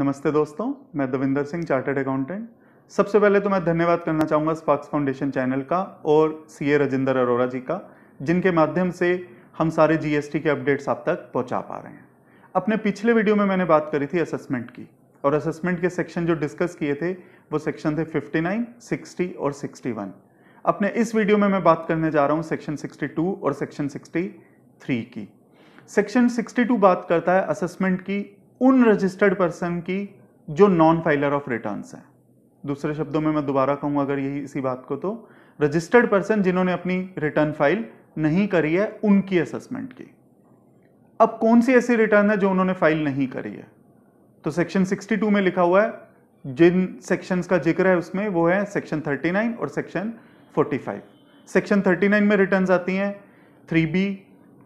नमस्ते दोस्तों मैं दविंदर सिंह चार्टर्ड अकाउंटेंट सबसे पहले तो मैं धन्यवाद करना चाहूँगा स्पार्क्स फाउंडेशन चैनल का और सीए राजेंद्र अरोरा जी का जिनके माध्यम से हम सारे जीएसटी के अपडेट्स आप तक पहुँचा पा रहे हैं अपने पिछले वीडियो में मैंने बात करी थी असेसमेंट की और असेसमेंट के सेक्शन जो डिस्कस किए थे वो सेक्शन थे फिफ्टी नाइन और सिक्सटी अपने इस वीडियो में मैं बात करने जा रहा हूँ सेक्शन सिक्सटी और सेक्शन सिक्सटी की सेक्शन 62 बात करता है असेसमेंट की उन रजिस्टर्ड पर्सन की जो नॉन फाइलर ऑफ रिटर्न है दूसरे शब्दों में मैं दोबारा कहूंगा अगर यही इसी बात को तो रजिस्टर्ड पर्सन जिन्होंने अपनी रिटर्न फाइल नहीं करी है उनकी असेसमेंट की अब कौन सी ऐसी रिटर्न है जो उन्होंने फाइल नहीं करी है तो सेक्शन 62 में लिखा हुआ है जिन सेक्शंस का जिक्र है उसमें वो है सेक्शन 39 और सेक्शन 45 सेक्शन 39 में रिटर्न्स आती हैं 3b,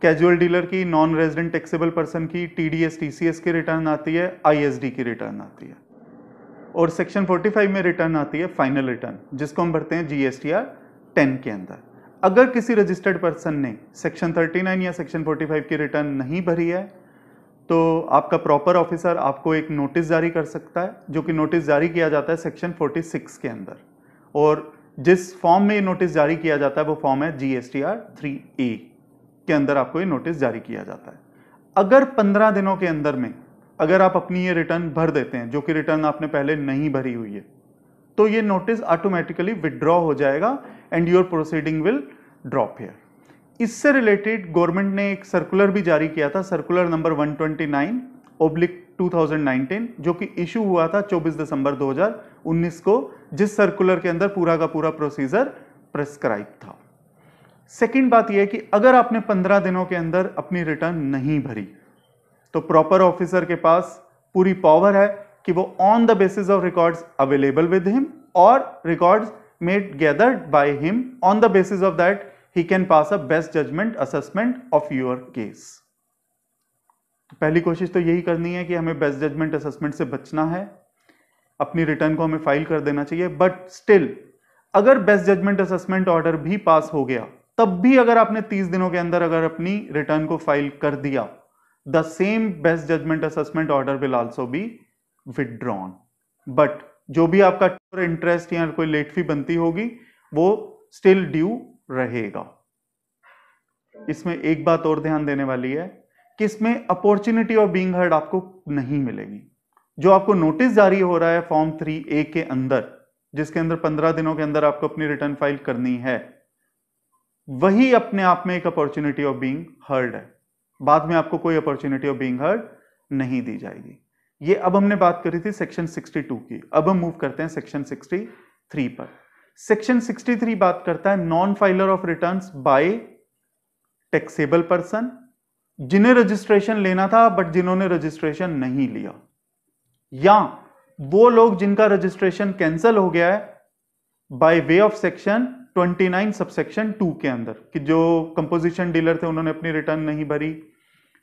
कैजुअल डीलर की नॉन रेजिडेंट टैक्सेबल पर्सन की T D S T C S की रिटर्न आती है आई एस डी की रिटर्न आती है और सेक्शन 45 में रिटर्न आती है फाइनल रिटर्न जिसको हम भरते हैं G S T R ten के अंदर अगर किसी रजिस्टर्ड पर्सन ने सेक्शन 39 या सेक्शन 45 की रिटर्न नहीं भरी है तो आपका प्रॉपर ऑफिसर आपको एक नोटिस जारी कर सकता है जो कि नोटिस जारी किया जाता है सेक्शन 46 के अंदर और जिस फॉर्म में ये नोटिस जारी किया जाता है वो फॉर्म है G S T R three A के अंदर आपको ये नोटिस जारी किया जाता है अगर पंद्रह दिनों के अंदर में अगर आप अपनी ये रिटर्न भर देते हैं जो कि रिटर्न आपने पहले नहीं भरी हुई है तो ये नोटिस ऑटोमेटिकली विदड्रॉ हो जाएगा and your proceeding will drop here इससे रिलेटेड गवर्नमेंट ने एक सर्कुलर भी जारी किया था सर्कुलर नंबर 129 ओब्लिक 2019 जो कि इशू हुआ था 24 दिसंबर 2019 को जिस सर्कुलर के अंदर पूरा का पूरा प्रोसीजर प्रेस्क्राइब था सेकेंड बात यह कि अगर आपने पंद्रह दिनों के अंदर अपनी रिटर्न नहीं भरी तो प्रॉपर ऑफिसर के पास पूरी पावर है कि वो on the basis of records available with him और records made gathered by him on the basis of that he can pass a best judgement assessment of your case पहली कोशिश तो यही करनी है कि हमें बेस्ट जजमेंट असेसमेंट से बचना है अपनी रिटर्न को हमें फाइल कर देना चाहिए बट स्टिल अगर बेस्ट जजमेंट असेसमेंट ऑर्डर भी पास हो गया तब भी अगर आपने 30 दिनों के अंदर अगर अपनी रिटर्न को फाइल कर दिया the same best judgement assessment order will also be withdrawn but जो भी आपका इंटरेस्ट या कोई लेट फी बनती होगी वो स्टिल ड्यू रहेगा इसमें एक बात और ध्यान देने वाली है कि इसमें अपॉर्चुनिटी ऑफ बींग हर्ड आपको नहीं मिलेगी जो आपको नोटिस जारी हो रहा है फॉर्म थ्री ए के अंदर जिसके अंदर पंद्रह दिनों के अंदर आपको अपनी रिटर्न फाइल करनी है वही अपने आप में एक अपॉर्चुनिटी ऑफ बीइंग हर्ड है बाद में आपको कोई अपॉर्चुनिटी ऑफ बीइंग हर्ड नहीं दी जाएगी ये अब हमने बात करी थी सेक्शन 62 की अब हम मूव करते हैं सेक्शन 63 पर सेक्शन 63 बात करता है non filer of return by taxable person जिन्हें रजिस्ट्रेशन लेना था बट जिन्होंने रजिस्ट्रेशन नहीं लिया या वो लोग जिनका रजिस्ट्रेशन कैंसिल हो गया है by way of section twenty nine subsection two के अंदर कि जो कंपोजिशन डीलर थे उन्होंने अपनी रिटर्न नहीं भरी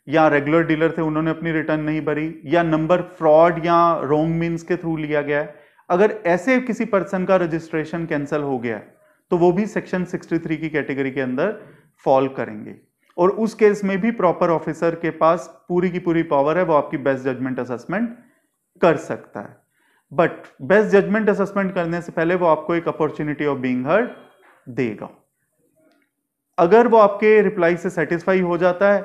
या रेगुलर डीलर थे उन्होंने अपनी रिटर्न नहीं भरी या नंबर फ्रॉड या रोंग मीन्स के थ्रू लिया गया है अगर ऐसे किसी पर्सन का रजिस्ट्रेशन कैंसिल हो गया है तो वो भी सेक्शन 63 की कैटेगरी के अंदर फॉल करेंगे और उस केस में भी प्रॉपर ऑफिसर के पास पूरी की पूरी पावर है वो आपकी बेस्ट जजमेंट असेसमेंट कर सकता है बट बेस्ट जजमेंट असेसमेंट करने से पहले वो आपको एक अपॉर्चुनिटी ऑफ बीइंग हर्ड देगा अगर वो आपके रिप्लाई से सेटिस्फाई हो जाता है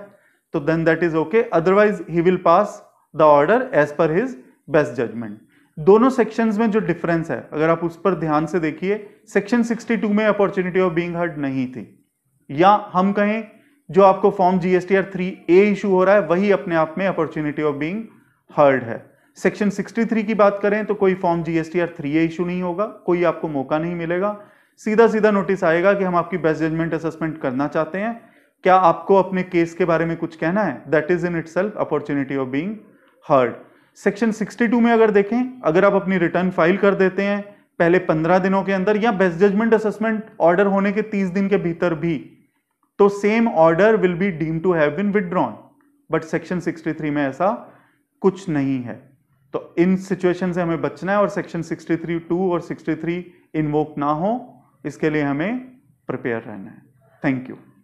तो then that is okay otherwise he will pass the order as per his best judgement दोनों सेक्शंस में जो डिफरेंस है अगर आप उस पर ध्यान से देखिए सेक्शन 62 में अपॉर्चुनिटी ऑफ बीइंग हर्ड नहीं थी या हम कहें जो आपको form GST R three A issue हो रहा है वही अपने आप में अपॉर्चुनिटी ऑफ बीइंग हर्ड है सेक्शन 63 की बात करें तो कोई form GST R three A issue नहीं होगा कोई आपको मौका नहीं मिलेगा सीधा सीधा नोटिस आएगा कि हम आपकी बेस्ट जजमेंट असेसमेंट करना चाहते हैं क्या आपको अपने केस के बारे में कुछ कहना है that is in itself opportunity of being heard section 62 में अगर देखें अगर आप अपनी रिटर्न फाइल कर देते हैं पहले 15 दिनों के अंदर या बेस्ट जजमेंट असेसमेंट ऑर्डर होने के 30 दिन के भीतर भी तो same order will be deem to have been withdrawn but section 63 में ऐसा कुछ नहीं है तो इन सिचुएशन से हमें बचना है और सेक्शन 63 टू और 63 इन्वोक ना हो इसके लिए हमें प्रिपेयर रहना है थैंक यू